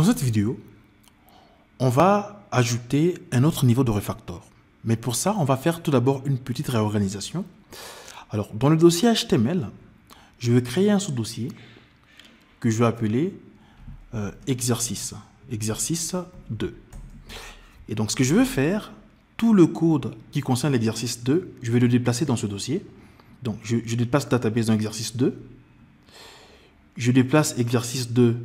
Dans cette vidéo, on va ajouter un autre niveau de refactor. Mais pour ça, on va faire tout d'abord une petite réorganisation. Alors, dans le dossier HTML, je vais créer un sous-dossier que je vais appeler euh, exercice, exercice 2. Et donc, ce que je veux faire, tout le code qui concerne l'exercice 2, je vais le déplacer dans ce dossier. Donc, je, je déplace database dans exercice 2. Je déplace exercice 2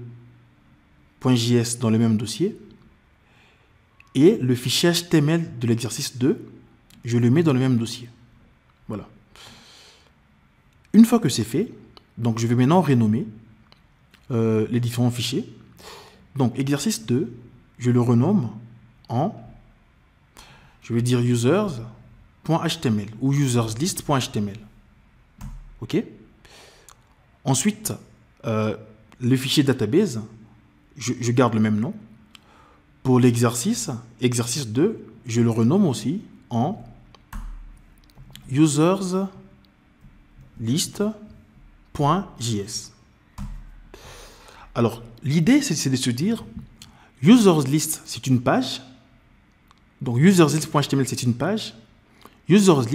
.js dans le même dossier. Et le fichier HTML de l'exercice 2, je le mets dans le même dossier. Voilà. Une fois que c'est fait, donc je vais maintenant renommer euh, les différents fichiers. Donc exercice 2, je le renomme en, je vais dire users.html ou userslist.html. OK Ensuite, euh, le fichier database, je, garde le même nom. Pour l'exercice, exercice 2, je le renomme aussi en userslist.js. Alors, l'idée, c'est de se dire, users c'est une page. Donc, userslist.html, c'est une page. Users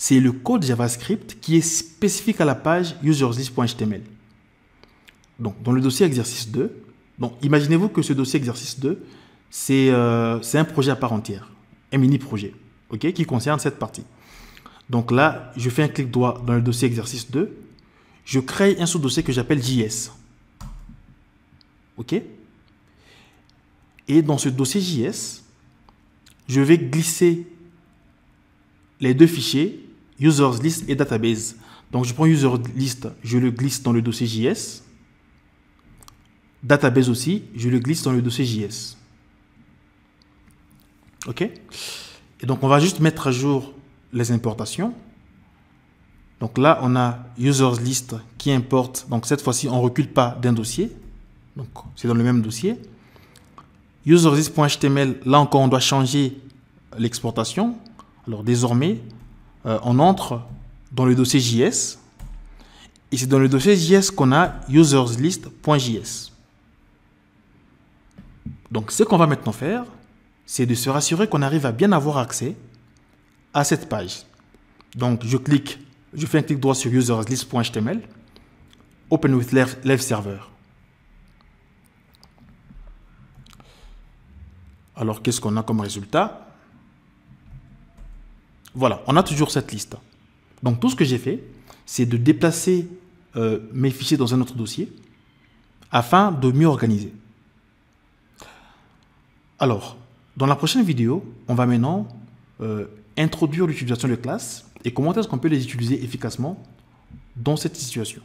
c'est le code JavaScript qui est spécifique à la page userslist.html. Donc, dans le dossier exercice 2, donc, imaginez-vous que ce dossier exercice 2, euh, c'est un projet à part entière, un mini-projet, ok, qui concerne cette partie. Donc là, je fais un clic droit dans le dossier exercice 2. Je crée un sous-dossier que j'appelle JS. OK Et dans ce dossier JS, je vais glisser les deux fichiers, users list et database. Donc je prends users list, je le glisse dans le dossier JS database aussi, je le glisse dans le dossier JS. OK Et donc, on va juste mettre à jour les importations. Donc là, on a users qui importe. Donc cette fois-ci, on ne recule pas d'un dossier. Donc c'est dans le même dossier. Userslist.html, là encore, on doit changer l'exportation. Alors désormais, euh, on entre dans le dossier JS. Et c'est dans le dossier JS qu'on a userslist.js. Donc ce qu'on va maintenant faire, c'est de se rassurer qu'on arrive à bien avoir accès à cette page. Donc je clique, je fais un clic droit sur userslist.html, open with live server. Alors qu'est-ce qu'on a comme résultat Voilà, on a toujours cette liste. Donc tout ce que j'ai fait, c'est de déplacer euh, mes fichiers dans un autre dossier afin de mieux organiser. Alors, dans la prochaine vidéo, on va maintenant euh, introduire l'utilisation de classes et comment est-ce qu'on peut les utiliser efficacement dans cette situation.